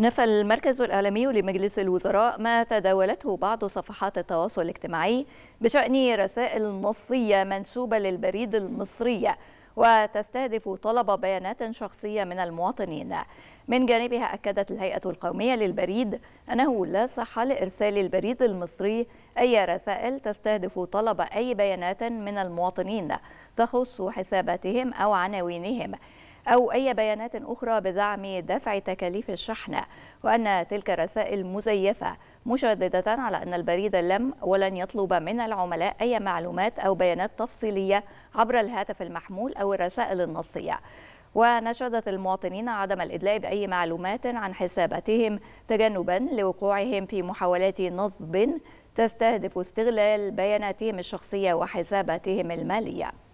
نفى المركز الإعلامي لمجلس الوزراء ما تداولته بعض صفحات التواصل الاجتماعي بشأن رسائل نصية منسوبة للبريد المصرية وتستهدف طلب بيانات شخصية من المواطنين من جانبها أكدت الهيئة القومية للبريد أنه لا صحة لإرسال البريد المصري أي رسائل تستهدف طلب أي بيانات من المواطنين تخص حساباتهم أو عناوينهم أو أي بيانات أخرى بزعم دفع تكاليف الشحن وأن تلك الرسائل مزيفة مشددة على أن البريد لم ولن يطلب من العملاء أي معلومات أو بيانات تفصيلية عبر الهاتف المحمول أو الرسائل النصية ونشدت المواطنين عدم الإدلاء بأي معلومات عن حساباتهم تجنبا لوقوعهم في محاولات نصب تستهدف استغلال بياناتهم الشخصية وحساباتهم المالية